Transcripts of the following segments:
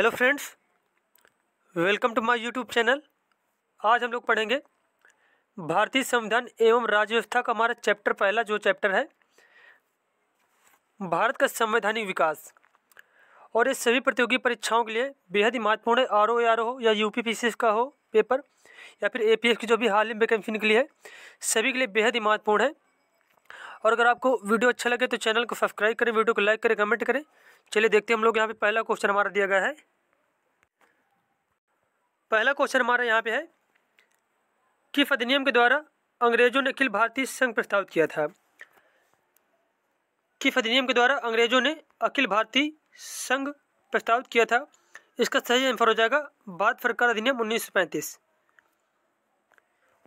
hello friends welcome to my YouTube channel आज हम लोग पढ़ेंगे भारतीय संविधान एवं राज्य व्यवस्था का हमारा चैप्टर पहला जो चैप्टर है भारत का संवैधानिक विकास और ये सभी प्रतियोगी परीक्षाओं के लिए बेहद ही महत्वपूर्ण है आर ओ आर हो या यू पी का हो पेपर या फिर ए की जो भी हाल ही में वैकेंसी निकली है सभी के लिए बेहद ही महत्वपूर्ण है और अगर आपको वीडियो अच्छा लगे तो चैनल को सब्सक्राइब करें वीडियो को लाइक करें कमेंट करें चलिए देखते हैं हम लोग यहाँ पे पहला क्वेश्चन हमारा दिया गया है पहला क्वेश्चन हमारा यहाँ पे है किफ अधिनियम के द्वारा अंग्रेजों ने अखिल भारतीय संघ प्रस्तावित किया था किफ अधिनियम के द्वारा अंग्रेजों ने अखिल भारतीय संघ प्रस्तावित किया था इसका सही आंसर हो जाएगा भारत सरकार अधिनियम उन्नीस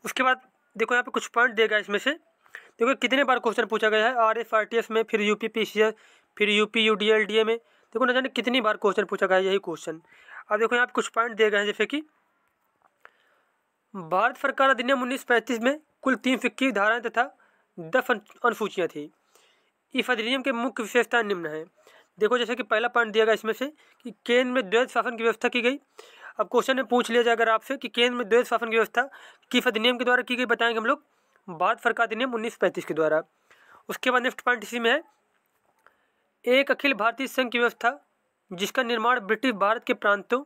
उसके बाद देखो यहाँ पे कुछ पॉइंट देगा इसमें से देखो कितने बार क्वेश्चन पूछा गया है R F R T S में फिर U P P C S फिर U P U D L D A में देखो ना जाने कितनी बार क्वेश्चन पूछा गया है यही क्वेश्चन अब देखो यहाँ पे कुछ पॉइंट दिए गए हैं जैसे कि भारत सरकार अधिनियम उन्नीस में कुल तीन सौ इक्कीस तथा दस अनुसूचियाँ थी इस अधिनियम के मुख्य विशेषताएं निम्न हैं देखो जैसे कि पहला पॉइंट दिया गया इसमें से कि केंद्र में द्वैत शासन की व्यवस्था की गई अब क्वेश्चन में पूछ लिया जाएगा आपसे कि केंद्र में द्वैत शासन की व्यवस्था किस अधिनियम के द्वारा की गई बताएंगे हम लोग भारत सरकार अधिनियम उन्नीस के द्वारा उसके बाद नेक्स्ट पॉइंट इसी में है एक अखिल भारतीय संघ की व्यवस्था जिसका निर्माण ब्रिटिश भारत के प्रांतों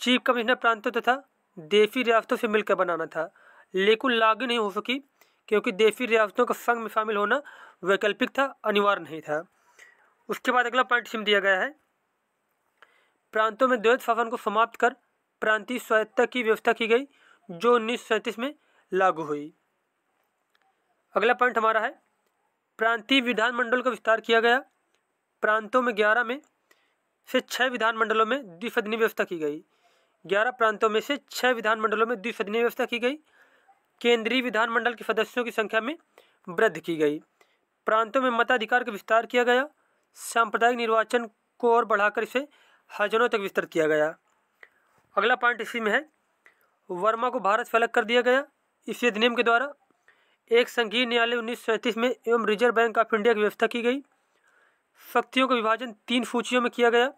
चीफ कमिश्नर प्रांतों तथा देसी रियासतों से मिलकर बनाना था लेकिन लागू नहीं हो सकी क्योंकि देसी रियासतों का संघ में शामिल होना वैकल्पिक था अनिवार्य नहीं था उसके बाद अगला पॉइंट सिम दिया गया है प्रांतों में द्वैत शासन को समाप्त कर प्रांतीय स्वायत्ता की व्यवस्था की गई जो उन्नीस में लागू हुई अगला पॉइंट हमारा है प्रांतीय विधानमंडल का विस्तार किया गया प्रांतों में ग्यारह में से छः विधानमंडलों में द्विसदनी व्यवस्था की गई ग्यारह प्रांतों में से छः विधानमंडलों में द्विसदनीय व्यवस्था की गई केंद्रीय विधानमंडल के सदस्यों की संख्या में वृद्धि की गई प्रांतों में मताधिकार का विस्तार किया गया सांप्रदायिक निर्वाचन को और बढ़ाकर इसे हजनों तक विस्तृत किया गया अगला पॉइंट इसी में है वर्मा को भारत से अलग कर दिया गया इसी अधिनियम के द्वारा एक संघीय न्यायालय उन्नीस में एवं रिजर्व बैंक ऑफ इंडिया की व्यवस्था की गई शक्तियों का विभाजन तीन सूचियों में किया गया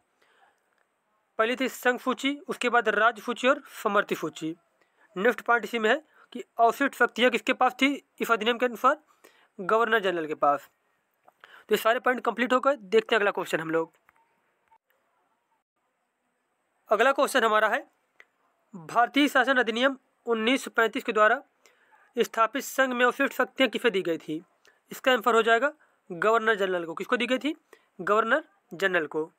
पहली थी संघ सूची उसके बाद राज्य सूची और समर्थी सूची नेक्स्ट पॉइंट इसी में है कि अवशिष्ट शक्तियाँ किसके पास थी इस अधिनियम के अनुसार गवर्नर जनरल के पास तो ये सारे पॉइंट कंप्लीट होकर देखते हैं अगला क्वेश्चन हम लोग अगला क्वेश्चन हमारा है भारतीय शासन अधिनियम 1935 के द्वारा स्थापित संघ में अवशिष्ट शक्तियाँ किसे दी गई थी इसका आंसर हो जाएगा गवर्नर जनरल को किसको दी गई थी गवर्नर जनरल को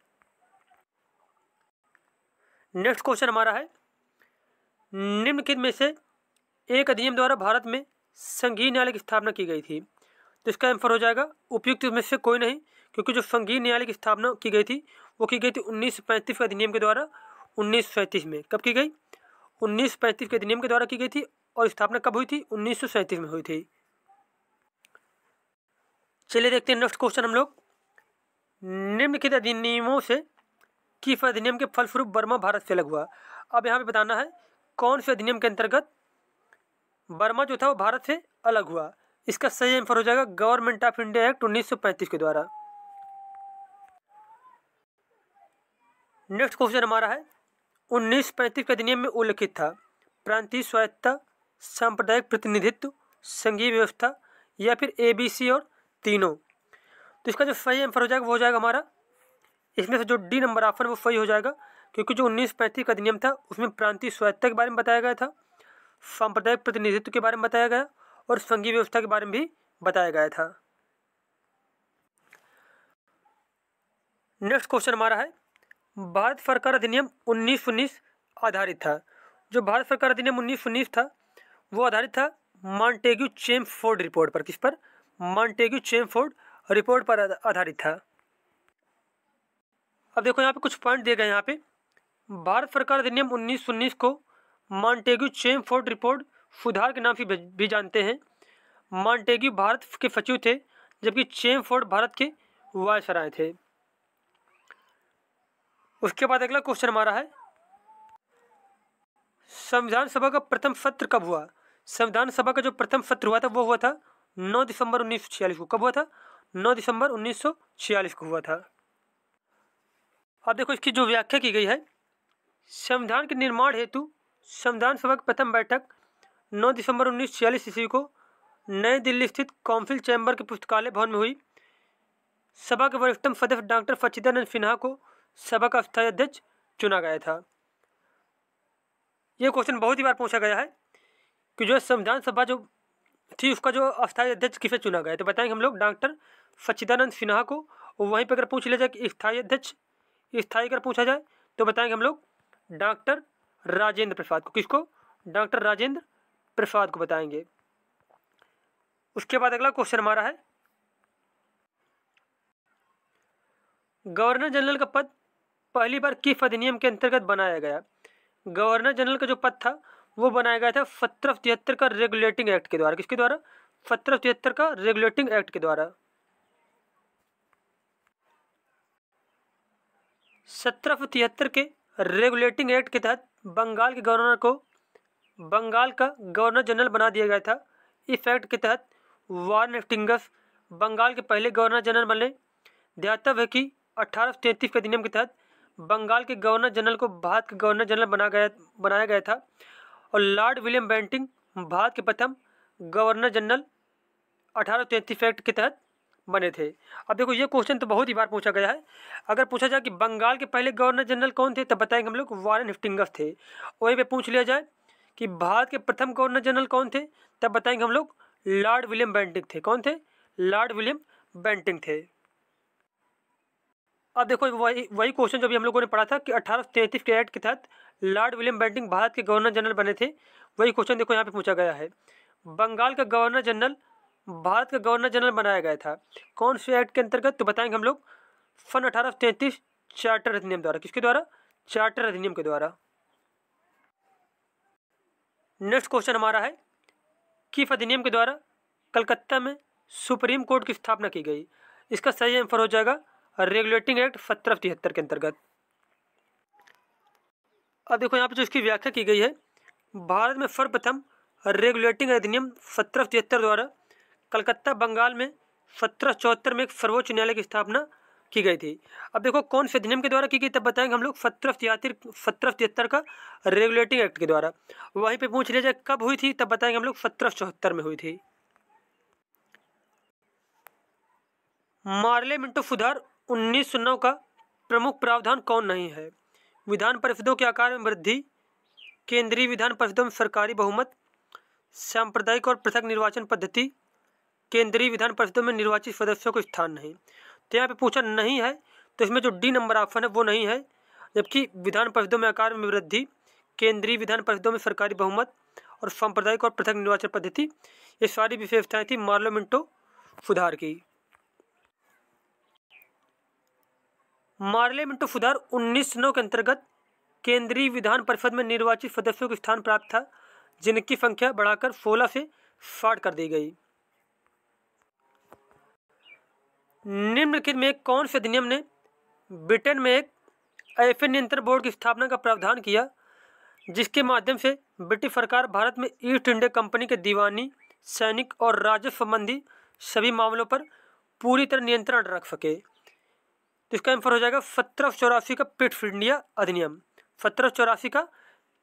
नेक्स्ट क्वेश्चन हमारा है निम्नलिखित में से एक अधिनियम द्वारा भारत में संघीय न्यायालय की स्थापना की गई थी तो इसका आंसर हो जाएगा उपयुक्त में से कोई नहीं क्योंकि जो संघीय न्यायालय की स्थापना की गई थी वो की गई थी उन्नीस के अधिनियम के द्वारा उन्नीस में कब की गई उन्नीस के अधिनियम के द्वारा की गई थी और स्थापना कब हुई थी उन्नीस में हुई थी चलिए देखते हैं नेक्स्ट क्वेश्चन हम लोग निम्नलिखित अधिनियमों से कि इस अधिनियम के फलस्वरूप बर्मा भारत से अलग हुआ अब यहाँ पे बताना है कौन से अधिनियम के अंतर्गत बर्मा जो था वो भारत से अलग हुआ इसका सही आंसर हो जाएगा गवर्नमेंट ऑफ इंडिया एक्ट 1935 के द्वारा नेक्स्ट क्वेश्चन हमारा है उन्नीस पैंतीस के अधिनियम में उल्लिखित था प्रांतीय स्वायत्ता सांप्रदायिक प्रतिनिधित्व संघीय व्यवस्था या फिर एबीसी और तीनों तो इसका जो सही आंसर हो जाएगा वो हो जाएगा हमारा इसमें से जो डी नंबर ऑप्शन वो सही हो जाएगा क्योंकि जो उन्नीस पैंतीस का अधिनियम था उसमें प्रांतीय स्वायत्ता के बारे में बताया गया था सांप्रदायिक प्रतिनिधित्व के बारे में बताया गया और संघीय व्यवस्था के बारे में भी बताया गया था नेक्स्ट क्वेश्चन हमारा है भारत सरकार अधिनियम उन्नीस उन्नीस आधारित था जो भारत सरकार अधिनियम उन्नीस उन्नीस था वो आधारित था मॉन्टेग्यू चेम फोर्ड रिपोर्ट पर किस पर मॉन्टेग्यू चेम फोर्ड रिपोर्ट पर आधारित था अब देखो यहाँ पे कुछ पॉइंट दिए गए यहाँ पे भारत सरकार अधिनियम उन्नीस उन्नीस को मॉन्टेग्यू चेम फोर्ड रिपोर्ट सुधार के नाम से भी जानते हैं मॉन्टेग्यू भारत के सचिव थे जबकि चेम फोर्ड भारत के वायसराय थे उसके बाद अगला क्वेश्चन हमारा है संविधान सभा का प्रथम सत्र कब हुआ संविधान सभा का जो प्रथम सत्र हुआ था वो हुआ था 9 दिसंबर 1946 को कब हुआ था 9 दिसंबर 1946 को हुआ था अब देखो इसकी जो व्याख्या की गई है संविधान के निर्माण हेतु संविधान सभा की प्रथम बैठक 9 दिसंबर छियालीस ईस्वी को नई दिल्ली स्थित काउंसिल चैम्बर के पुस्तकालय भवन में हुई सभा के वरिष्ठतम सदस्य डॉक्टर सच्चिदानंद सिन्हा को सभा का स्थायी अध्यक्ष चुना गया था यह क्वेश्चन बहुत ही बार पूछा गया है कि जो संविधान सभा जो थी उसका जो स्थायी अध्यक्ष किसे चुना गया तो बताएंगे हम लोग डॉक्टर सच्चिदानंद सिन्हा को वहीं पर अगर पूछ लिया जाए कि स्थायी अध्यक्ष स्थाई कर पूछा जाए तो बताएंगे हम लोग डॉक्टर राजेंद्र प्रसाद को किसको डॉक्टर राजेंद्र प्रसाद को बताएंगे उसके बाद अगला क्वेश्चन हमारा है गवर्नर जनरल का पद पहली बार किस अधिनियम के अंतर्गत बनाया गया गवर्नर जनरल का जो पद था वो बनाया गया था सत्रह तिहत्तर का रेगुलेटिंग एक्ट के द्वारा किसके द्वारा सत्रह तिहत्तर का रेगुलेटिंग एक्ट के द्वारा सत्रह के रेगुलेटिंग एक्ट के तहत बंगाल के गवर्नर को बंगाल का गवर्नर जनरल बना दिया गया था इस एक्ट के तहत वारन एस्टिंगस बंगाल के पहले गवर्नर जनरल बने ध्यातव्य है कि अठारह तैंतीस के अधिनियम के तहत बंगाल के गवर्नर जनरल को भारत के गवर्नर जनरल बना गया बनाया गया था और लॉर्ड विलियम बैंटिंग भारत के प्रथम गवर्नर जनरल अठारह तैंतीस एक्ट के तहत बने थे अब देखो ये क्वेश्चन तो बहुत ही बार पूछा गया है अगर पूछा जाए कि बंगाल के पहले गवर्नर जनरल कौन थे तब तो बताएंगे हम लोग वारन हिफ्टिंगस थे वहीं पर पूछ लिया जाए कि भारत के प्रथम गवर्नर जनरल कौन थे तब बताएंगे हम लोग लॉर्ड विलियम बेंटिंग थे कौन थे लॉर्ड विलियम बेंटिंग थे अब देखो वही वही क्वेश्चन जब हम लोगों ने पढ़ा था कि अठारह के एक्ट के तहत लॉर्ड विलियम बेंटिंग भारत के गवर्नर जनरल बने थे वही क्वेश्चन देखो यहाँ पे पूछा गया है बंगाल का गवर्नर जनरल भारत का गवर्नर जनरल बनाया गया था कौन से एक्ट के अंतर्गत तो बताएंगे हम लोग सन अठारह सौ चार्टर अधिनियम द्वारा किसके द्वारा चार्टर अधिनियम के द्वारा नेक्स्ट क्वेश्चन हमारा है किफ अधिनियम के द्वारा कलकत्ता में सुप्रीम कोर्ट की स्थापना की गई इसका सही आंसर हो जाएगा रेगुलेटिंग एक्ट सत्रह तिहत्तर के अंतर्गत अब देखो यहाँ पर जो इसकी व्याख्या की गई है भारत में सर्वप्रथम रेगुलेटिंग अधिनियम सत्रह तिहत्तर द्वारा कलकत्ता बंगाल में सत्रह चौहत्तर में एक सर्वोच्च न्यायालय की स्थापना की गई थी अब देखो कौन से अधिनियम के द्वारा की गई तब बताएंगे हम लोग सत्रह तिहत्तर सत्रह तिहत्तर का रेगुलेटिंग एक्ट के द्वारा वहीं पे पूछ लिया जाए कब हुई थी तब बताएंगे हम लोग सत्रह चौहत्तर में हुई थी मार्ले मिंटो सुधार उन्नीस सौ नौ का प्रमुख प्रावधान कौन नहीं है विधान परिषदों के आकार में वृद्धि केंद्रीय विधान परिषदों में सरकारी बहुमत सांप्रदायिक और पृथक निर्वाचन पद्धति केंद्रीय विधान परिषदों में निर्वाचित सदस्यों को स्थान नहीं तो यहाँ पे पूछा नहीं है तो इसमें जो डी नंबर ऑप्शन है वो नहीं है जबकि विधान परिषदों में आकार में वृद्धि केंद्रीय विधान परिषदों में सरकारी बहुमत और सांप्रदायिक और पृथक निर्वाचन पद्धति ये सारी विशेषताएँ थी मार्लोमेंटो सुधार की मार्ले सुधार उन्नीस नौ के अंतर्गत केंद्रीय विधान परिषद में निर्वाचित सदस्यों को स्थान प्राप्त था जिनकी संख्या बढ़ाकर सोलह से साठ कर दी गई निम्नलिखित में कौन से अधिनियम ने ब्रिटेन में एक एफ नियंत्रण बोर्ड की स्थापना का प्रावधान किया जिसके माध्यम से ब्रिटिश सरकार भारत में ईस्ट इंडिया कंपनी के दीवानी सैनिक और राजस्व संबंधी सभी मामलों पर पूरी तरह नियंत्रण रख सके तो इसका आंसर हो जाएगा सत्रह चौरासी का फिर इंडिया अधिनियम सत्रह चौरासी का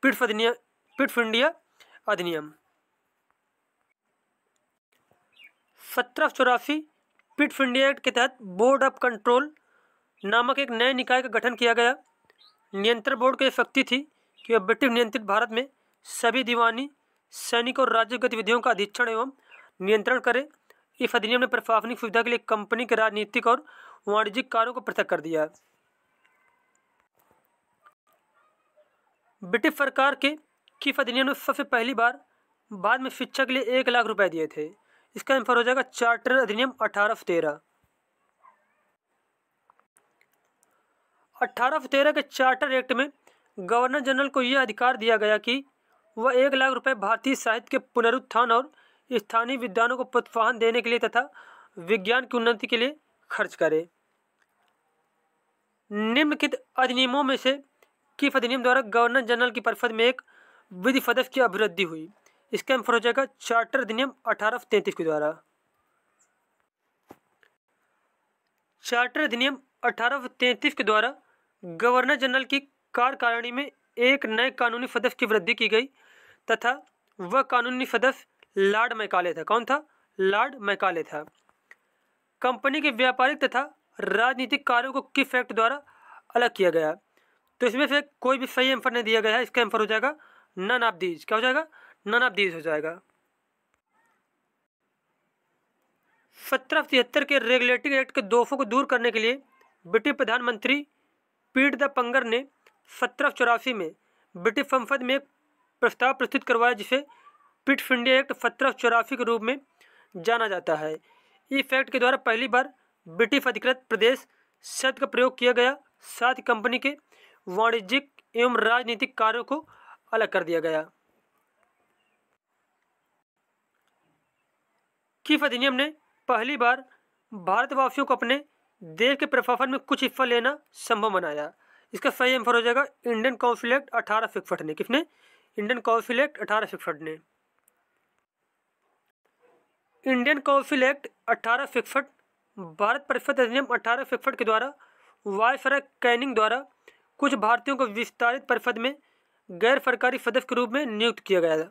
पिट अधिनियम फिर इंडिया अधिनियम सत्रह चौरासी स्पीड इंडिया एक्ट के तहत बोर्ड ऑफ कंट्रोल नामक एक नए निकाय का गठन किया गया नियंत्रण बोर्ड को यह शक्ति थी कि वह ब्रिटिश नियंत्रित भारत में सभी दीवानी सैनिक और राज्य गतिविधियों का अधीक्षण एवं नियंत्रण करे इस अधिनियम ने प्रशासनिक सुविधा के लिए कंपनी के राजनीतिक और वाणिज्यिक कार्यों को पृथक कर दिया ब्रिटिश सरकार के किफ अधिनियम ने सबसे पहली बार बाद में शिक्षा के लिए एक लाख रुपए दिए थे इसका आंसर हो जाएगा चार्टर अधिनियम अठारह तेरह अठारह के चार्टर एक्ट में गवर्नर जनरल को यह अधिकार दिया गया कि वह एक लाख रुपए भारतीय साहित्य के पुनरुत्थान और स्थानीय विद्वानों को प्रोत्साहन देने के लिए तथा विज्ञान की उन्नति के लिए खर्च करे निम्नलिखित अधिनियमों में से किफ अधिनियम द्वारा गवर्नर जनरल की परिषद में एक विधि सदस्य की अभिवृद्धि हुई इसका आंसर हो जाएगा चार्टर अधिनियम अठारह तैंतीस के द्वारा चार्टर अधिनियम अठारह तैंतीस के द्वारा गवर्नर जनरल की कार्यकारिणी में एक नए कानूनी सदस्य की वृद्धि की गई तथा वह कानूनी सदस्य लॉर्ड मैकाले था कौन था लॉर्ड मैकाले था कंपनी के व्यापारिक तथा राजनीतिक कार्यों को किस एक्ट द्वारा अलग किया गया तो इसमें से कोई भी सही आंसर नहीं दिया गया है इसका आंसर हो जाएगा नन ऑफ दीज क्या हो जाएगा नन ऑफ दीज हो जाएगा सत्रह तिहत्तर के रेगुलेटिंग एक्ट के दोफों को दूर करने के लिए ब्रिटिश प्रधानमंत्री पीट द पंगर ने सत्रह चौरासी में ब्रिटिश संसद में एक प्रस्ताव प्रस्तुत करवाया जिसे पिट फिंडिया एक्ट सत्रह चौरासी के रूप में जाना जाता है इस एक्ट के द्वारा पहली बार ब्रिटिश अधिकृत प्रदेश शब्द का प्रयोग किया गया साथ ही कंपनी के वाणिज्यिक एवं राजनीतिक कार्यों को अलग कर दिया गया किफ अधिनियम ने पहली बार भारतवासियों को अपने देश के प्रशासन में कुछ हिस्सा लेना संभव बनाया इसका सही आंसर हो जाएगा इंडियन काउंसिल एक्ट अठारह सौ इकसठ ने किसने इंडियन काउंसिल एक्ट अठारह सौ इकसठ ने इंडियन काउंसिल एक्ट अठारह सौ इकसठ भारत परिषद अधिनियम अठारह सौ इकसठ के द्वारा वायसराय कैनिंग द्वारा कुछ भारतीयों को विस्तारित परिषद में गैर सरकारी सदस्य के रूप में नियुक्त किया गया था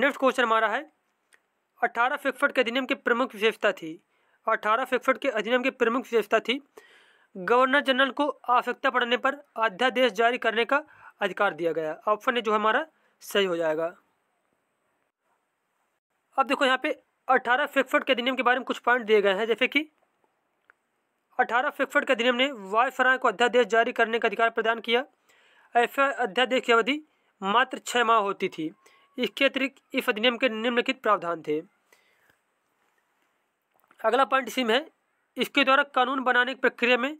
नेक्स्ट क्वेश्चन हमारा है अठारह फिकफट के अधिनियम की प्रमुख विशेषता थी अठारह फिकफट के अधिनियम की प्रमुख विशेषता थी गवर्नर जनरल को आवश्यकता पड़ने पर अध्यादेश जारी करने का अधिकार दिया गया ऑप्शन है जो हमारा सही हो जाएगा अब देखो यहाँ पे अठारह फिकफट के अधिनियम के बारे में कुछ पॉइंट दिए गए हैं जैसे कि अठारह फिकफट के अधिनियम ने वायफराय को अध्यादेश जारी करने का अधिकार प्रदान किया ऐसा अध्यादेश की अवधि मात्र छः माह होती थी इसके अतिरिक्त इस अधिनियम के निम्नलिखित प्रावधान थे अगला पॉइंट इसमें है इसके द्वारा कानून बनाने की प्रक्रिया में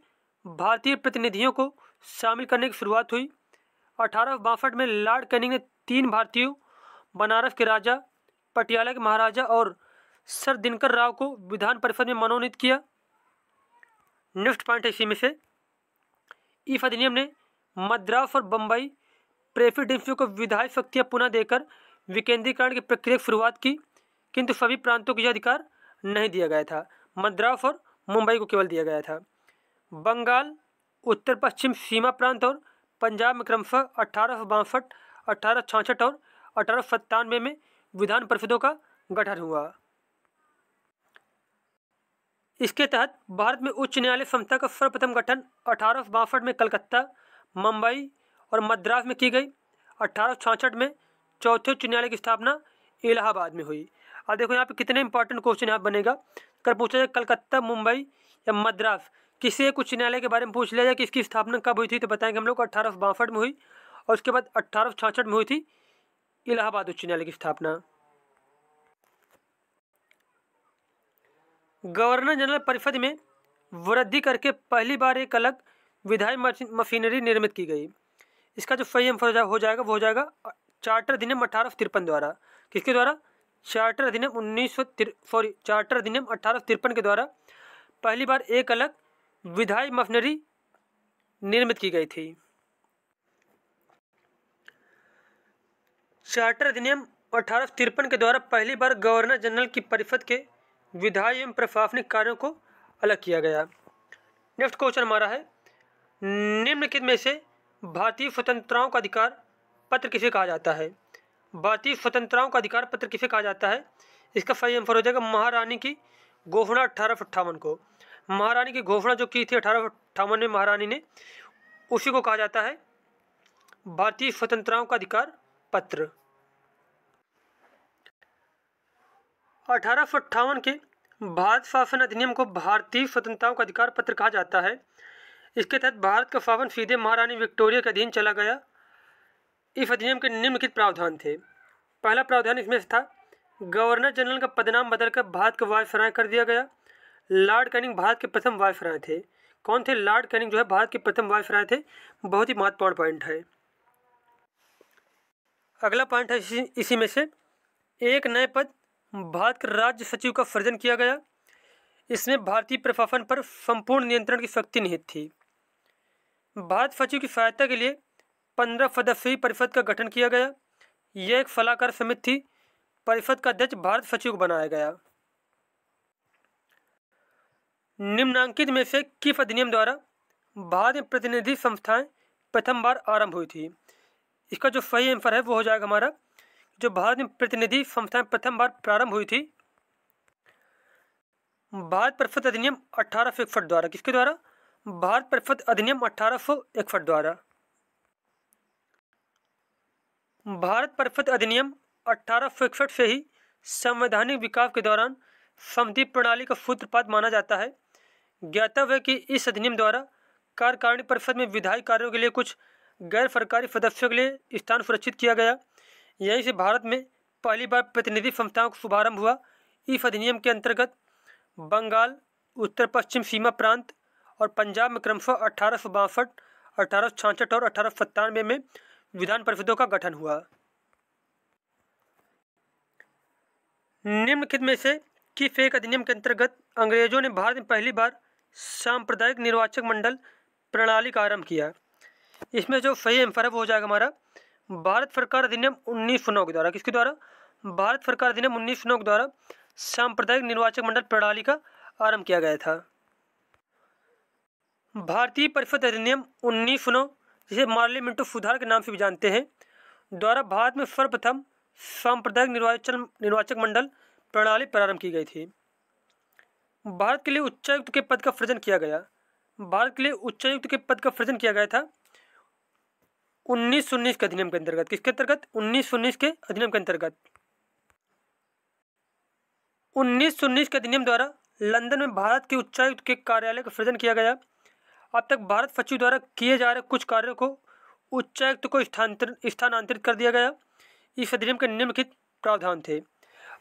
भारतीय प्रतिनिधियों को शामिल करने की शुरुआत हुई अठारह में लॉर्ड कैनिंग ने तीन भारतीयों बनारस के राजा पटियाला के महाराजा और सर दिनकर राव को विधान परिषद में मनोनीत किया नेक्स्ट पॉइंट है इसी में से इस अधिनियम ने मद्रास और बम्बई प्रेफी डिम्फियो को विधायी शक्तियाँ पुनः देकर विकेंद्रीकरण की प्रक्रिया की शुरुआत की किंतु सभी प्रांतों को यह अधिकार नहीं दिया गया था मद्रास और मुंबई को केवल दिया गया था बंगाल उत्तर पश्चिम सीमा प्रांत और पंजाब में क्रमशः अठारह सौ बासठ अठारह छाछठ और अठारह सत्तानवे में विधान परिषदों का गठन हुआ इसके तहत भारत में उच्च न्यायालय संस्था का सर्वप्रथम गठन अठारह में कलकत्ता मुंबई और मद्रास में की गई अट्ठारह में चौथे उच्च न्यायालय की स्थापना इलाहाबाद में हुई अब देखो यहाँ पे कितने इंपॉर्टेंट क्वेश्चन यहाँ बनेगा अगर पूछा जाए कलकत्ता मुंबई या मद्रास किसी एक उच्च न्यायालय के बारे में पूछ लिया जाए कि इसकी स्थापना कब हुई थी तो बताएंगे हम लोग अट्ठारह में हुई और उसके बाद अट्ठारह में हुई थी इलाहाबाद उच्च न्यायालय की स्थापना गवर्नर जनरल परिषद में वृद्धि करके पहली बार एक अलग विधायी मशीनरी निर्मित की गई इसका जो फ्रेम हो जाएगा वो हो जाएगा चार्टर अधिनियम अठारह तिरपन द्वारा किसके द्वारा चार्टर अधिनियम उन्नीस सौ सॉरी चार्टर अधिनियम अठारह तिरपन के द्वारा पहली बार एक अलग विधायी मशनरी निर्मित की गई थी चार्टर अधिनियम अठारह तिरपन के द्वारा पहली बार गवर्नर जनरल की परिषद के विधायी एवं प्रशासनिक कार्यों को अलग किया गया नेक्स्ट क्वेश्चन हमारा है निम्नलिखित में से भारतीय स्वतंत्रताओं का अधिकार पत्र किसे कहा जाता है भारतीय स्वतंत्रताओं का अधिकार पत्र किसे कहा जाता है इसका सही आंसर हो जाएगा महारानी की घोषणा अठारह को महारानी की घोषणा जो की थी अठारह में महारानी ने उसी को कहा जाता है भारतीय स्वतंत्रताओं का अधिकार पत्र अठारह के भारत शासन अधिनियम को भारतीय स्वतंत्रताओं का अधिकार पत्र कहा जाता है इसके तहत भारत का फावन सीधे महारानी विक्टोरिया के अधीन चला गया इस अधिनियम के निम्नलिखित प्रावधान थे पहला प्रावधान इसमें था गवर्नर जनरल का पदनाम बदलकर भारत का वायसराय कर दिया गया लॉर्ड कैनिंग भारत के प्रथम वायसराय थे कौन थे लॉर्ड कैनिंग जो है भारत के प्रथम वायसराय थे बहुत ही महत्वपूर्ण पॉइंट है अगला पॉइंट है इसी इसी में से एक नए पद भारत के राज्य सचिव का सृजन किया गया इसमें भारतीय प्रशासन पर संपूर्ण नियंत्रण की शक्ति निहित थी भारत सचिव की सहायता के लिए पंद्रह सदस्यीय परिषद का गठन किया गया यह एक सलाहकार समिति थी परिषद का अध्यक्ष भारत सचिव बनाया गया निम्नांकित में से किस अधिनियम द्वारा भारत में प्रतिनिधि संस्थाएं प्रथम बार आरंभ हुई थी इसका जो सही आंसर है वो हो जाएगा हमारा जो भारत में प्रतिनिधि संस्थाएं प्रथम बार प्रारंभ हुई थी भारत परिषद अधिनियम अठारह द्वारा किसके द्वारा भारत परिषद अधिनियम अठारह सौ इकसठ द्वारा भारत परिषद अधिनियम अठारह सौ इकसठ से ही संवैधानिक विकास के दौरान समिति प्रणाली का सूत्रपात माना जाता है ज्ञातव्य है कि इस अधिनियम द्वारा कार्यकारिणी परिषद में विधायी कार्यों के लिए कुछ गैर सरकारी सदस्यों के लिए स्थान सुरक्षित किया गया यहीं से भारत में पहली बार प्रतिनिधि संस्थाओं का शुभारंभ हुआ इस अधिनियम के अंतर्गत बंगाल उत्तर पश्चिम सीमा प्रांत और पंजाब में क्रमशः अठारह सौ बासठ अठारह सौ छाछठ और अठारह सौ सत्तानवे में विधान परिषदों का गठन हुआ निम्नलिखित में से किस एक अधिनियम के अंतर्गत अंग्रेजों ने भारत में पहली बार सांप्रदायिक निर्वाचक मंडल प्रणाली का आरंभ किया इसमें जो सही एम्फर है वो हो जाएगा हमारा भारत सरकार अधिनियम उन्नीस सौ नौ के द्वारा किसके द्वारा भारत सरकार अधिनियम उन्नीस सौ नौ के द्वारा सांप्रदायिक निर्वाचक मंडल प्रणाली का आरंभ किया गया था भारतीय परिषद अधिनियम उन्नीस सौ जिसे मार्लियामेंटो सुधार के नाम से भी जानते हैं द्वारा भारत में सर्वप्रथम सांप्रदायिक निर्वाचन निर्वाचक मंडल प्रणाली प्रारंभ की गई थी भारत के लिए उच्चायुक्त के पद का सृजन किया गया भारत के लिए उच्चायुक्त के पद का सृजन किया गया था उन्नीस सौ उन्नीस के अधिनियम के अंतर्गत किसके अंतर्गत उन्नीस सौ उन्नीस के अधिनियम के अंतर्गत उन्नीस सौ उन्नीस के अधिनियम द्वारा लंदन में भारत के उच्चायुक्त के कार्यालय का सृजन किया गया अब तक भारत सचिव द्वारा किए जा रहे कुछ कार्यों को उच्चायुक्त को स्थानांतरित कर दिया गया इस अधिनियम के निम्नलिखित प्रावधान थे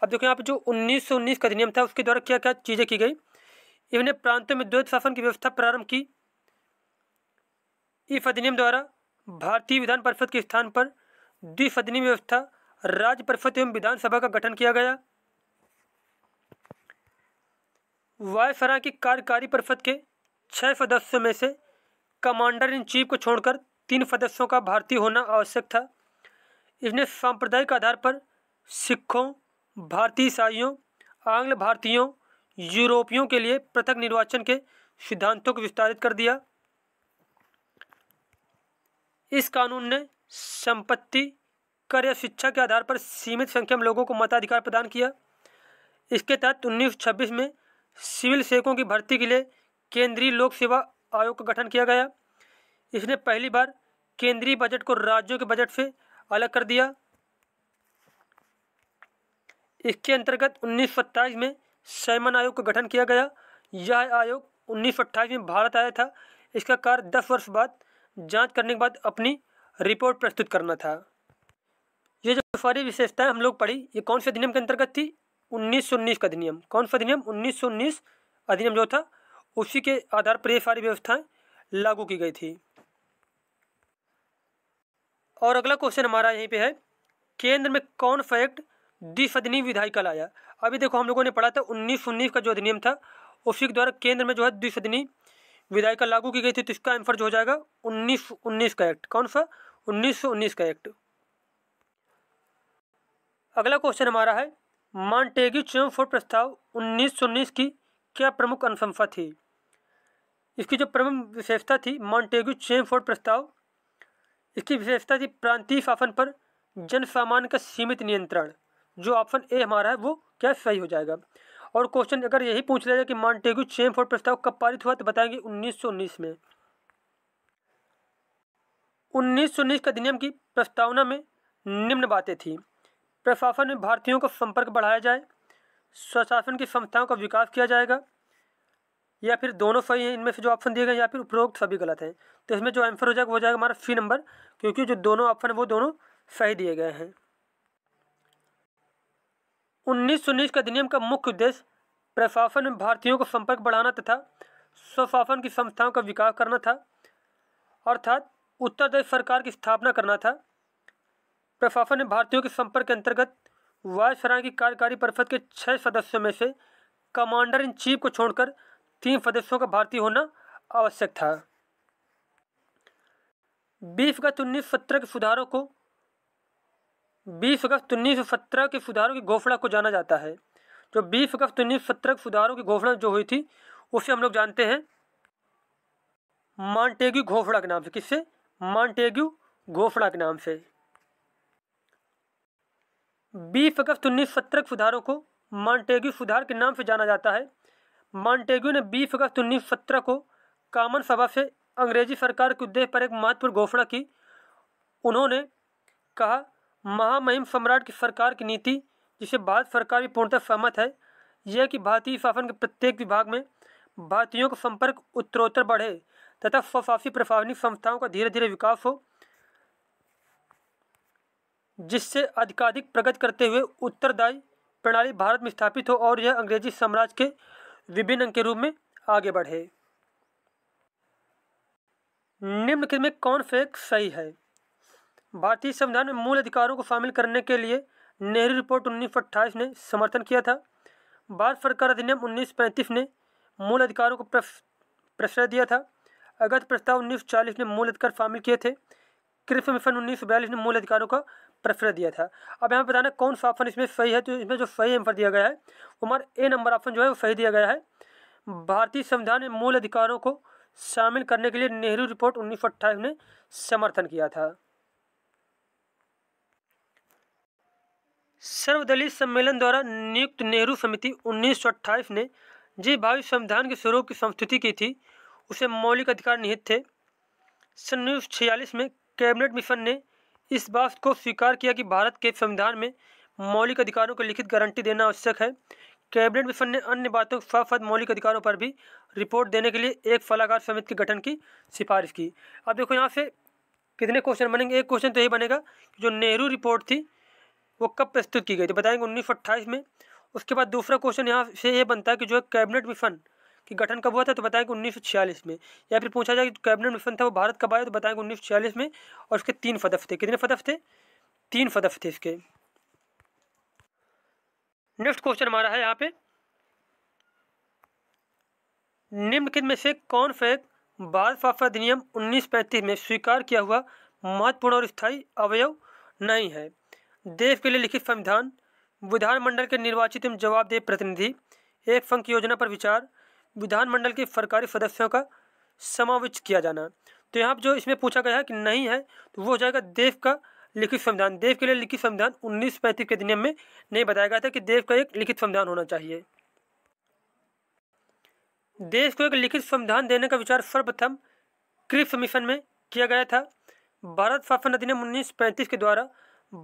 अब देखो यहाँ पर जो उन्नीस सौ उन्नीस का अधिनियम था उसके द्वारा क्या क्या चीज़ें की गई इन्हें प्रांतों में द्वैत शासन की व्यवस्था प्रारंभ की इस अधिनियम द्वारा भारतीय विधान परिषद के स्थान पर द्विश अधिनियम व्यवस्था राज्य परिषद एवं विधानसभा का गठन किया गया वायसराय की कार्यकारी परिषद के छः सदस्यों में से कमांडर इन चीफ को छोड़कर तीन सदस्यों का भारतीय होना आवश्यक था इसने सांप्रदायिक आधार पर सिखों भारतीय ईसाइयों आंग्ल भारतीयों यूरोपियों के लिए पृथक निर्वाचन के सिद्धांतों को विस्तारित कर दिया इस कानून ने संपत्ति कर या शिक्षा के आधार पर सीमित संख्या में लोगों को मताधिकार प्रदान किया इसके तहत 1926 में सिविल सेवकों की भर्ती के लिए केंद्रीय लोक सेवा आयोग का गठन किया गया इसने पहली बार केंद्रीय बजट को राज्यों के बजट से अलग कर दिया इसके अंतर्गत उन्नीस में सैमन आयोग का गठन किया गया यह आयोग उन्नीस में भारत आया था इसका कार्य दस वर्ष बाद जांच करने के बाद अपनी रिपोर्ट प्रस्तुत करना था ये जो सारी विशेषताएं हम लोग पढ़ी ये कौन से अधिनियम के अंतर्गत थी उन्नीस का अधिनियम कौन सा अधिनियम उन्नीस अधिनियम जो था उसी के आधार पर ये सारी व्यवस्थाएं लागू की गई थी और अगला क्वेश्चन हमारा यहीं पे है केंद्र में कौन सा एक्ट द्विसदनीय विधायी कल लाया अभी देखो हम लोगों ने पढ़ा था उन्नीस उन्नीस का जो अधिनियम था उसी के द्वारा केंद्र में जो है द्विसदनीय विधायिका लागू की गई थी तो इसका आंसर जो हो जाएगा उन्नीस उन्नीस का एक्ट कौन सा उन्नीस उन्नीस का एक्ट अगला क्वेश्चन हमारा है मांटेगी चयनफोर प्रस्ताव उन्नीस की क्या प्रमुख अनुशंसा थी इसकी जो प्रमुख विशेषता थी मॉन्टेग्यू चेमफोर्ड प्रस्ताव इसकी विशेषता थी प्रांतीय शासन पर जन सामान्य का सीमित नियंत्रण जो ऑप्शन ए हमारा है वो क्या सही हो जाएगा और क्वेश्चन अगर यही पूछ लिया जाए कि मॉन्टेग्यू चेमफोर्ड प्रस्ताव कब पारित हुआ तो बताएंगे 1919 में 1919 के अधिनियम की प्रस्तावना में निम्न बातें थीं प्रशासन में भारतीयों का संपर्क बढ़ाया जाए स्वशासन की संस्थाओं का विकास किया जाएगा या फिर दोनों सही हैं इनमें से जो ऑप्शन दिए गए या फिर उपरोक्त सभी गलत हैं तो इसमें जो आंसर हो जाएगा वो जाएगा हमारा सी नंबर क्योंकि जो दोनों ऑप्शन वो दोनों सही दिए गए हैं उन्नीस सौ उन्नीस के अधिनियम का मुख्य उद्देश्य प्रशासन में भारतीयों को संपर्क बढ़ाना तथा स्वशासन की संस्थाओं का विकास करना था अर्थात उत्तर प्रदेश सरकार की स्थापना करना था प्रशासन ने भारतीयों के संपर्क के अंतर्गत वायसराय की कार्यकारी परिषद के छः सदस्यों में से कमांडर इन चीफ को छोड़कर तीन सदस्यों का भारतीय होना आवश्यक था बीस अगस्त उन्नीस सत्रह के सुधारों को बीस अगस्त उन्नीस सौ सत्रह के सुधारों की घोषणा को जाना जाता है जो बीस अगस्त उन्नीस सौ सत्रह के सुधारों की घोषणा जो हुई थी उसे हम लोग जानते हैं मॉन्टेग्यू घोषणा के नाम से किससे मॉन्टेग्यू घोषणा के नाम से बीस अगस्त उन्नीस सौ सत्रह के सुधारों को मॉन्टेग्यू सुधार के नाम से जाना जाता है मॉन्टेग्यू ने बीस अगस्त उन्नीस सत्रह को कामन सभा से अंग्रेजी सरकार के उद्देश्य पर एक महत्वपूर्ण घोषणा की उन्होंने कहा महामहिम सम्राट की सरकार की नीति जिसे भारत सरकार भी पूर्णतः सहमत है यह कि भारतीय शासन के प्रत्येक विभाग में भारतीयों का संपर्क उत्तरोत्तर बढ़े तथा स्वशासी प्रशासनिक संस्थाओं का धीरे धीरे विकास हो जिससे अधिकाधिक प्रगति करते हुए उत्तरदायी प्रणाली भारत में स्थापित हो और यह अंग्रेजी साम्राज्य के विभिन्न अंक के रूप में आगे बढ़े निम्नलिखित में कौन फेक सही है भारतीय संविधान में मूल अधिकारों को शामिल करने के लिए नेहरू रिपोर्ट उन्नीस ने समर्थन किया था भारत सरकार अधिनियम उन्नीस ने मूल अधिकारों को प्रश्रय दिया था अगत प्रस्ताव 1940 ने मूल अधिकार शामिल किए थे कृषि मिशन उन्नीस ने मूल अधिकारों का प्रेफरेंस दिया था अब यहाँ पर बताना कौन सा ऑप्शन इसमें सही है तो इसमें जो सही आंसर दिया गया है वो हमारा ए नंबर ऑप्शन जो है वो सही दिया गया है भारतीय संविधान में मूल अधिकारों को शामिल करने के लिए नेहरू रिपोर्ट उन्नीस ने समर्थन किया था सर्वदलीय सम्मेलन द्वारा नियुक्त नेहरू समिति उन्नीस ने जिस भावी संविधान के स्वरूप की संस्तुति की थी उसे मौलिक अधिकार निहित थे सन उन्नीस में कैबिनेट मिशन ने इस बात को स्वीकार किया कि भारत के संविधान में मौलिक अधिकारों को लिखित गारंटी देना आवश्यक है कैबिनेट मिशन ने अन्य बातों के साथ साथ मौलिक अधिकारों पर भी रिपोर्ट देने के लिए एक सलाहकार समिति के गठन की सिफारिश की अब देखो यहाँ से कितने क्वेश्चन बनेंगे एक क्वेश्चन तो यही बनेगा कि जो नेहरू रिपोर्ट थी वो कब प्रस्तुत की गई थी बताएंगे उन्नीस में उसके बाद दूसरा क्वेश्चन यहाँ से ये बनता है कि जो कैबिनेट मिशन कि गठन कब हुआ था तो बताया कि उन्नीस में या फिर पूछा जाए कि कैबिनेट मिशन था वो भारत कब आया तो बताया कि उन्नीस में और उसके तीन फदफ थे कितने फदफ थे तीन फदफ थे इसके नेक्स्ट क्वेश्चन हमारा है यहाँ पे निम्नलिखित में से कौन फैक भारत फाफा अधिनियम उन्नीस में स्वीकार किया हुआ महत्वपूर्ण और स्थायी अवयव नहीं है देश के लिए लिखित संविधान विधानमंडल के निर्वाचित एवं जवाबदेह प्रतिनिधि एक फंक योजना पर विचार विधानमंडल के सरकारी सदस्यों का समावेश किया जाना तो यहाँ जो इसमें पूछा गया है कि नहीं है तो वो हो जाएगा देश का लिखित संविधान देश के लिए लिखित संविधान उन्नीस पैंतीस के अधिनियम में नहीं बताया गया था कि देश का एक लिखित संविधान होना चाहिए देश को एक लिखित संविधान देने का विचार सर्वप्रथम क्रिप्स मिशन में किया गया था भारत शासन अधिनियम उन्नीस पैंतीस के द्वारा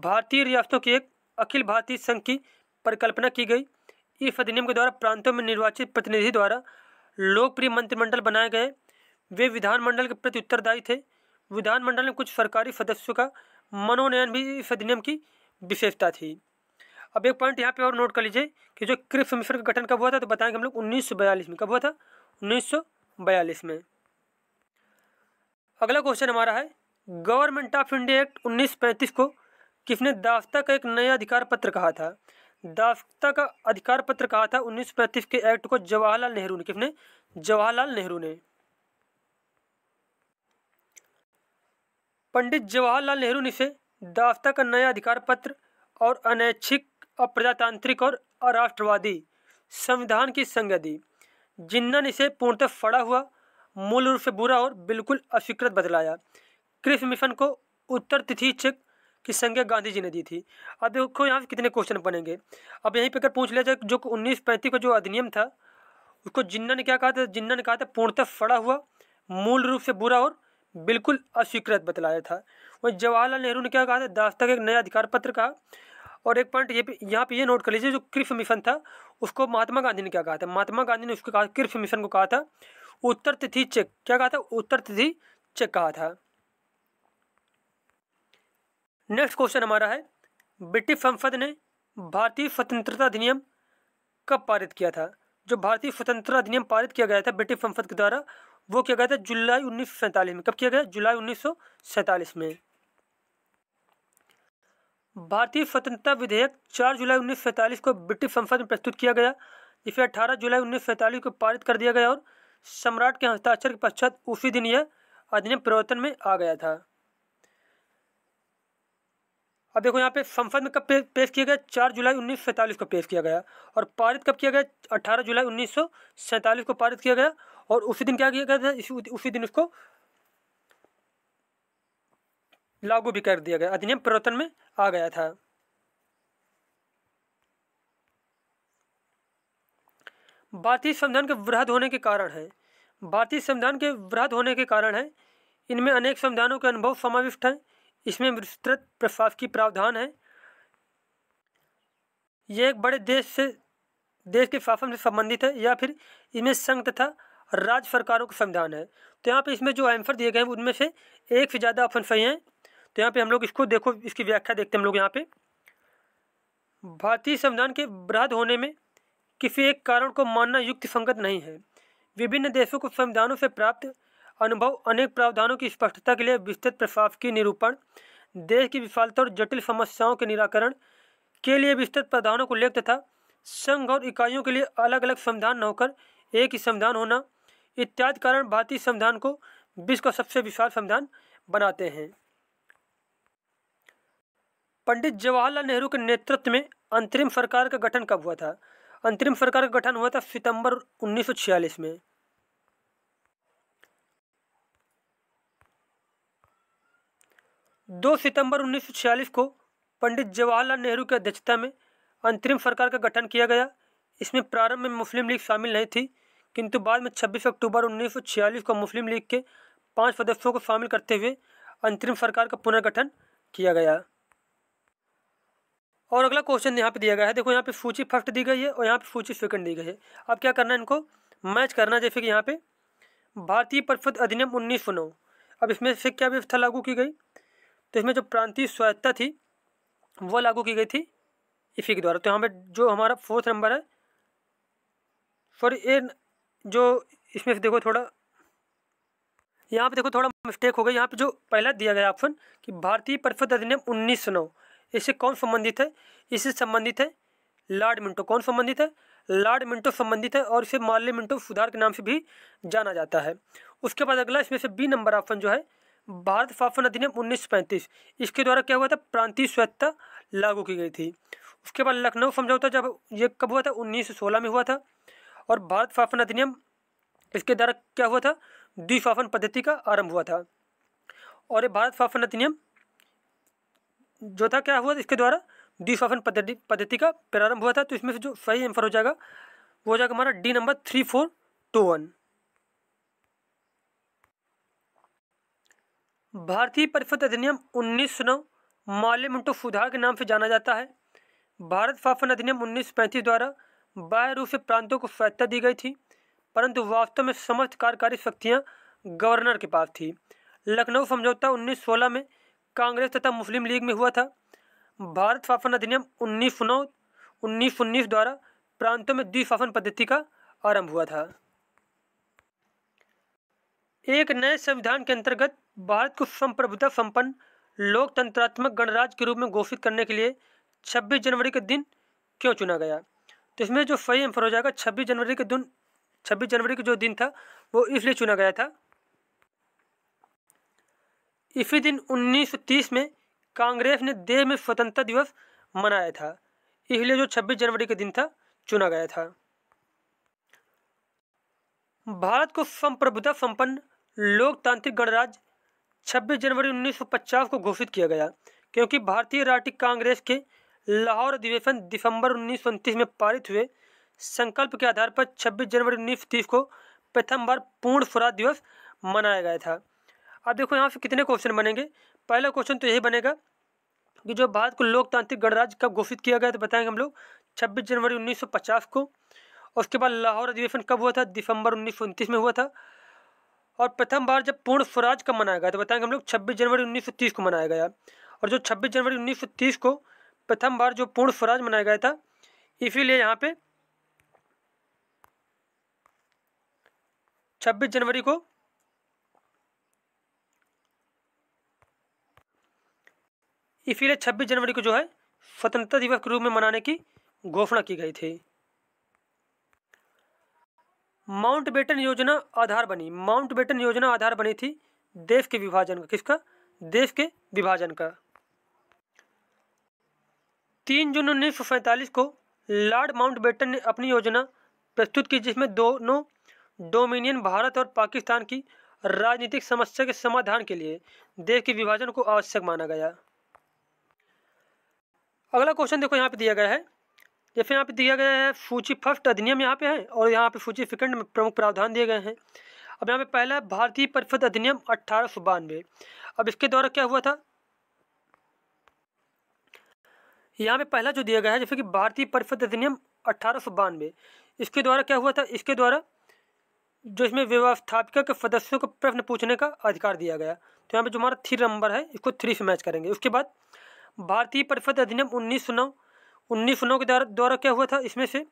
भारतीय रियासतों की एक अखिल भारतीय संघ की परिकल्पना की गई इस अधिनियम के द्वारा प्रांतों में निर्वाचित प्रतिनिधि द्वारा लोकप्रिय मंत्रिमंडल बनाए गए वे विधानमंडल के प्रति उत्तरदायी थे विधानमंडल में कुछ सरकारी सदस्यों का मनोनयन भी इस अधिनियम की विशेषता थी अब एक पॉइंट यहाँ पे और नोट कर लीजिए कि जो क्रिप्स मिश्र का गठन कब हुआ था तो बताएंगे हम लोग उन्नीस में कब हुआ था उन्नीस में अगला क्वेश्चन हमारा है गवर्नमेंट ऑफ इंडिया एक्ट उन्नीस को किसने दाफ्ता का एक नया अधिकार पत्र कहा था दाफ्ता का अधिकार पत्र कहा था उन्नीस के एक्ट को जवाहरलाल नेहरू ने किसने जवाहरलाल नेहरू ने पंडित जवाहरलाल नेहरू ने इसे दाफ्ता का नया अधिकार पत्र और अनैच्छिक अप्रजातांत्रिक और अराष्ट्रवादी संविधान की संज्ञा दी जिन्ना ने इसे पूर्णतः फड़ा हुआ मूल रूप से बुरा और बिल्कुल अस्वीकृत बतलाया क्रिस मिशन को उत्तर तिथि चेक की संज्ञा गांधी जी ने दी थी अब देखो यहाँ कितने क्वेश्चन बनेंगे अब यहीं पर अगर पूछ लिया जाए जो उन्नीस पैंतीस का जो अधिनियम था उसको जिन्ना ने क्या कहा था जिन्ना ने कहा था पूर्णतः फड़ा हुआ मूल रूप से बुरा और बिल्कुल अस्वीकृत बतलाया था वही जवाहरलाल नेहरू ने क्या कहा था दास तक एक नया अधिकार पत्र कहा और एक पॉइंट ये यहाँ पे ये नोट कर लीजिए जो क्रिफ मिशन था उसको महात्मा गांधी ने क्या कहा था महात्मा गांधी ने उसको कहा क्रिफ मिशन को कहा था उत्तर तिथि चेक क्या कहा था उत्तर तिथि चेक कहा था नेक्स्ट क्वेश्चन हमारा है ब्रिटिश संसद ने भारतीय स्वतंत्रता अधिनियम कब पारित किया था जो भारतीय स्वतंत्रता अधिनियम पारित किया गया था ब्रिटिश संसद के द्वारा वो किया गया था जुलाई उन्नीस में कब किया गया जुलाई उन्नीस में भारतीय स्वतंत्रता विधेयक 4 जुलाई उन्नीस को ब्रिटिश संसद में प्रस्तुत किया गया जिसे 18 जुलाई उन्नीस को पारित कर दिया गया और सम्राट के हस्ताक्षर के पश्चात उसी दिन यह अधिनियम परिवर्तन में आ गया था अब देखो यहाँ पे संसद में कब पे, पेश किया गया चार जुलाई उन्नीस सैंतालीस को पेश किया गया और पारित कब किया गया अट्ठारह जुलाई उन्नीस को पारित किया गया और उसी दिन क्या किया गया था उसी दिन उसको लागू भी कर दिया गया अधिनियम परिवर्तन में आ गया था भारतीय संविधान के वृहद होने के कारण है भारतीय संविधान के वृहद होने के कारण है इनमें अनेक संविधानों के अनुभव समाविष्ट हैं इसमें विस्तृत प्रशासकीय प्रावधान है ये एक बड़े देश से देश के शासन से संबंधित है या फिर इसमें संघ तथा राज्य सरकारों का संविधान है तो यहाँ पे इसमें जो आंसर दिए गए हैं उनमें से एक से ज़्यादा ऑप्शन सही हैं तो यहाँ पे हम लोग इसको देखो इसकी व्याख्या देखते हैं हम लोग यहाँ पे भारतीय संविधान के बृहद होने में किसी एक कारण को मानना युक्त संगत नहीं है विभिन्न देशों को संविधानों से प्राप्त अनुभव अनेक प्रावधानों की स्पष्टता के लिए विस्तृत प्रशासकीय निरूपण देश की विशालता और जटिल समस्याओं के निराकरण के लिए विस्तृत प्रावधानों को लेख तथा संघ और इकाइयों के लिए अलग अलग संविधान न होकर एक ही संविधान होना इत्यादि कारण भारतीय संविधान को विश्व का सबसे विशाल संविधान बनाते हैं पंडित जवाहरलाल नेहरू के नेतृत्व में अंतरिम सरकार का गठन कब हुआ था अंतरिम सरकार का गठन हुआ था सितंबर 1946 में दो सितंबर 1946 को पंडित जवाहरलाल नेहरू की अध्यक्षता में अंतरिम सरकार का गठन किया गया इसमें प्रारंभ में मुस्लिम लीग शामिल नहीं थी किंतु बाद में 26 अक्टूबर 1946 को मुस्लिम लीग के पांच सदस्यों को शामिल करते हुए अंतरिम सरकार का पुनर्गठन किया गया और अगला क्वेश्चन यहाँ पे दिया गया है देखो यहाँ पे सूची फर्स्ट दी गई है और यहाँ पे सूची सेकंड दी गई है अब क्या करना है इनको मैच करना जैसे कि यहाँ पे भारतीय परिषद अधिनियम उन्नीस अब इसमें से क्या व्यवस्था लागू की गई तो इसमें जो प्रांतीय स्वायत्ता थी वो लागू की गई थी इफ़ी के द्वारा तो यहाँ पर जो हमारा फोर्थ नंबर है फॉर ए जो इसमें से देखो थोड़ा यहाँ पे देखो थोड़ा मिस्टेक हो गया यहाँ पे जो पहला दिया गया ऑप्शन कि भारतीय परिषद अधिनियम उन्नीस सौ इससे कौन संबंधित है इससे संबंधित है लॉर्ड मिंटो कौन संबंधित है लॉर्ड मिंटो संबंधित है और इसे माल्य मिंटो सुधार के नाम से भी जाना जाता है उसके बाद अगला इसमें से बी नंबर ऑप्शन जो है भारत फाफन अधिनियम पैंतीस इसके द्वारा क्या हुआ था प्रांतीय स्वायत्ता लागू की गई थी उसके बाद लखनऊ समझौता तो जब ये कब हुआ था सोलह में हुआ था और भारत फाफन अधिनियम इसके द्वारा क्या हुआ था द्विफाफन पद्धति का आरंभ हुआ था और ये भारत फाफन अधिनियम जो था क्या हुआ इसके द्वारा द्विफाफन पद्धति पद्धति का प्रारंभ हुआ था तो इसमें से जो सही आंसर हो जाएगा वो हो जाएगा हमारा D number three four two one भारतीय परिषद अधिनियम उन्नीस सौ नौ माले मुंटो सुधार के नाम से जाना जाता है भारत शासन अधिनियम उन्नीस सौ पैंतीस द्वारा बाह्य रूप से प्रांतों को स्वायत्ता दी गई थी परंतु वास्तव में समस्त कार्यकारी शक्तियाँ गवर्नर के पास थी लखनऊ समझौता उन्नीस सोलह में कांग्रेस तथा मुस्लिम लीग में हुआ था भारत शासन अधिनियम उन्नीस सौ नौ उन्नीस द्वारा प्रांतों में द्विशासन पद्धति का आरंभ हुआ था एक नए संविधान के अंतर्गत भारत को संप्रभुता संपन्न लोकतंत्रात्मक गणराज्य के रूप में घोषित करने के लिए 26 जनवरी के दिन क्यों चुना गया तो इसमें जो सही आंसर हो जाएगा 26 जनवरी के दिन 26 जनवरी का जो दिन था वो इसलिए चुना गया था इसी दिन 1930 में कांग्रेस ने देश में स्वतंत्रता दिवस मनाया था इसलिए जो 26 जनवरी के दिन था चुना गया था भारत को संप्रभुता संपन्न लोकतांत्रिक गणराज्य 26 जनवरी 1950 को घोषित किया गया क्योंकि भारतीय राष्ट्रीय कांग्रेस के लाहौर अधिवेशन दिसंबर उन्नीस में पारित हुए संकल्प के आधार पर 26 जनवरी उन्नीस को प्रथम बार पूर्ण स्वराज दिवस मनाया गया था अब देखो यहाँ से कितने क्वेश्चन बनेंगे पहला क्वेश्चन तो यही बनेगा कि जो भारत को लोकतांत्रिक गणराज्य कब घोषित किया गया तो बताएंगे हम लोग 26 जनवरी 1950 को उसके बाद लाहौर अधिवेशन कब हुआ था दिसंबर उन्नीस में हुआ था और प्रथम बार जब पूर्ण स्वराज कब मनाया गया तो बताएंगे हम लोग छब्बीस जनवरी उन्नीस को मनाया गया और जो छब्बीस जनवरी उन्नीस को प्रथम बार जो पूर्ण स्वराज मनाया गया था इसीलिए यहाँ पे 26 जनवरी को इसीलिए 26 जनवरी को जो है स्वतंत्रता दिवस के रूप में मनाने की घोषणा की गई थी माउंट बेटन योजना आधार बनी माउंट बेटन योजना आधार बनी थी देश के विभाजन का किसका देश के विभाजन का तीन जून उन्नीस को लॉर्ड माउंटबेटन ने अपनी योजना प्रस्तुत की जिसमें दोनों डोमिनियन भारत और पाकिस्तान की राजनीतिक समस्या के समाधान के लिए देश के विभाजन को आवश्यक माना गया अगला क्वेश्चन देखो यहाँ पे दिया गया है जैसे यहाँ पे दिया गया है सूची फर्स्ट अधिनियम यहाँ पे है और यहाँ पे सूची सेकंड में प्रमुख प्रावधान दिए गए हैं अब यहाँ पे पहला है भारतीय परिषद अधिनियम अट्ठारह अब इसके द्वारा क्या हुआ था यहाँ पे पहला जो दिया गया है जैसे कि भारतीय परिषद अधिनियम अट्ठारह इसके द्वारा क्या हुआ था इसके द्वारा जो इसमें व्यवस्थापिका के सदस्यों को प्रश्न पूछने का अधिकार दिया गया तो यहाँ पे जो हमारा थ्री नंबर है इसको थ्री से मैच करेंगे उसके बाद भारतीय परिषद अधिनियम उन्नीस सौ नौ उन्नीस नौ के द्वारा क्या हुआ था इसमें से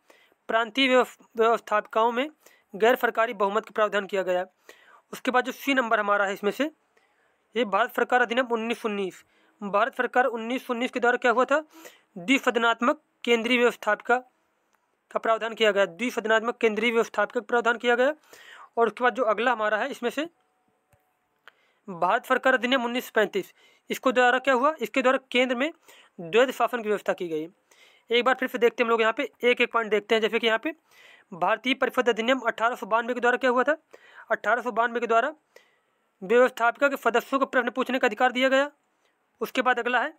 प्रांतीय व्यवस्थापिकाओं में गैर सरकारी बहुमत का प्रावधान किया गया उसके बाद जो सी नंबर हमारा है इसमें से ये भारत सरकार अधिनियम उन्नीस उन्नीस भारत सरकार उन्नीस उन्नीस के द्वारा क्या हुआ था द्विसदनात्मक केंद्रीय व्यवस्थापिका का प्रावधान किया गया द्विसदनात्मक केंद्रीय व्यवस्थापिका का प्रावधान किया गया और उसके बाद जो अगला हमारा है इसमें से भारत सरकार अधिनियम उन्नीस इसको द्वारा क्या हुआ इसके द्वारा केंद्र में द्वैध शासन की व्यवस्था की गई एक बार फिर से देखते हैं हम लोग यहाँ पे एक एक पॉइंट देखते हैं जैसे कि यहाँ पे भारतीय परिषद अधिनियम अठारह के द्वारा क्या हुआ था अठारह के द्वारा व्यवस्थापिका के सदस्यों को प्रश्न पूछने का अधिकार दिया गया उसके बाद अगला है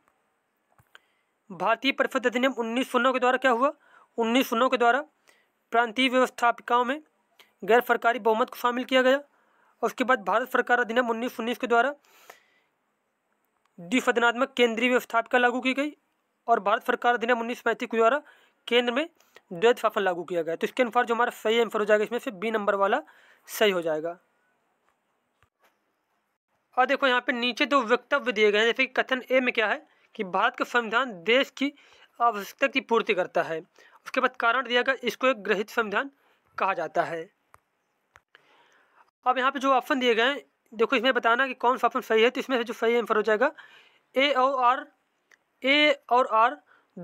भारतीय परिषद अधिनियम उन्नीस के द्वारा क्या हुआ उन्नीस के द्वारा प्रांतीय व्यवस्थापिकाओं में गैर सरकारी बहुमत को शामिल किया गया उसके बाद भारत सरकार अधिनियम उन्नीस के द्वारा द्विसदनात्मक केंद्रीय व्यवस्थापिका लागू की गई और भारत सरकार अधिनियम उन्नीस के द्वारा केंद्र में द्वैत शासन लागू किया गया तो इसके अनुसार जो हमारा सही आंसर हो जाएगा इसमें से बी नंबर वाला सही हो जाएगा और देखो यहाँ पे नीचे दो वक्तव्य दिए गए हैं जैसे कि कथन ए में क्या है कि भारत का संविधान देश की आवश्यकता की पूर्ति करता है उसके बाद कारण दिया गया इसको एक ग्रहित संविधान कहा जाता है अब यहाँ पे जो ऑप्शन दिए गए हैं देखो इसमें बताना कि कौन सा ऑप्शन सही है तो इसमें से जो सही आंसर हो जाएगा ए ओ आर ए और आर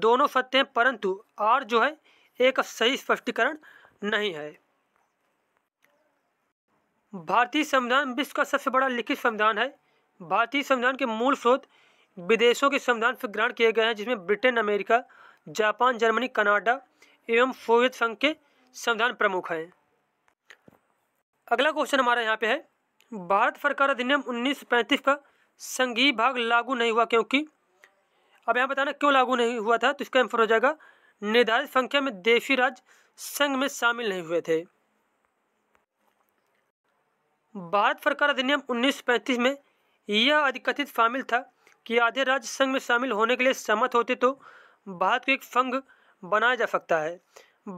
दोनों सत्य हैं परंतु आर जो है एक सही स्पष्टीकरण नहीं है भारतीय संविधान विश्व का सबसे बड़ा लिखित संविधान है भारतीय संविधान के मूल स्रोत विदेशों के संविधान से ग्रहण किए गए हैं जिसमें Britain America Japan Germany Canada एवं सोवियत संघ के संविधान प्रमुख हैं अगला क्वेश्चन हमारा यहाँ पे है भारत सरकार अधिनियम 1935 का संघीय भाग लागू नहीं हुआ क्योंकि अब यहाँ बताना क्यों लागू नहीं हुआ था तो इसका आंसर हो जाएगा निर्धारित संख्या में देशी राज्य संघ में शामिल नहीं हुए थे भारत सरकार अधिनियम 1935 में यह अधिकथित शामिल था कि आधे राज्य संघ में शामिल होने के लिए सहमत होते तो भारत को एक संघ बनाया जा सकता है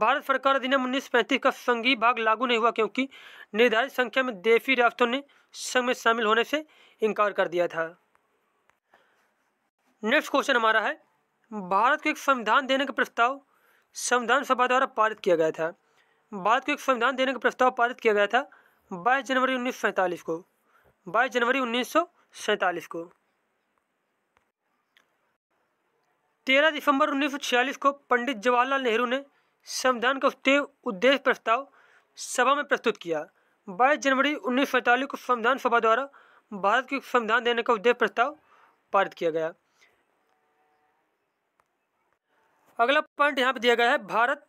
भारत सरकार अधिनियम 1935 का संघीय भाग लागू नहीं हुआ क्योंकि निर्धारित संख्या में देशी राष्ट्रों ने संघ में शामिल होने से इनकार कर दिया था नेक्स्ट क्वेश्चन हमारा है भारत को एक संविधान देने का प्रस्ताव संविधान सभा द्वारा पारित किया गया था भारत को एक संविधान देने का प्रस्ताव पारित किया गया था बाईस जनवरी उन्नीस को बाईस जनवरी उन्नीस को तेरह दिसंबर उन्नीस को पंडित जवाहरलाल नेहरू ने संविधान का उद्देश्य प्रस्ताव सभा में प्रस्तुत किया बाईस जनवरी उन्नीस को संविधान सभा द्वारा भारत को संविधान देने का उद्देश्य प्रस्ताव पारित किया गया अगला पॉइंट यहाँ पे दिया गया है भारत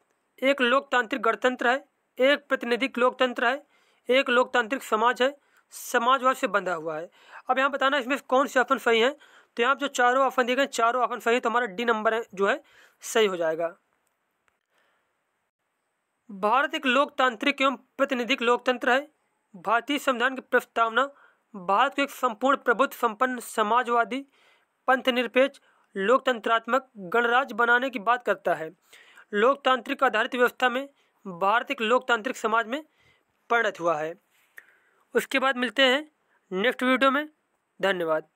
एक लोकतांत्रिक गणतंत्र है एक प्रतिनिधिक लोकतंत्र है एक लोकतांत्रिक समाज है समाजवाद से बंधा हुआ है अब यहाँ बताना इसमें कौन से ऑप्शन सही हैं तो यहाँ जो चारों ऑप्शन दिए गए चारों ऑप्शन सही है तो हमारा डी नंबर है जो है सही हो जाएगा भारत एक लोकतांत्रिक एवं प्रतिनिधिक लोकतंत्र है भारतीय संविधान की प्रस्तावना भारत को एक संपूर्ण प्रभुत्व संपन्न समाजवादी पंथ निरपेक्ष लोकतंत्रात्मक गणराज्य बनाने की बात करता है लोकतांत्रिक आधारित व्यवस्था में भारत एक लोकतांत्रिक समाज में परिणत हुआ है उसके बाद मिलते हैं नेक्स्ट वीडियो में धन्यवाद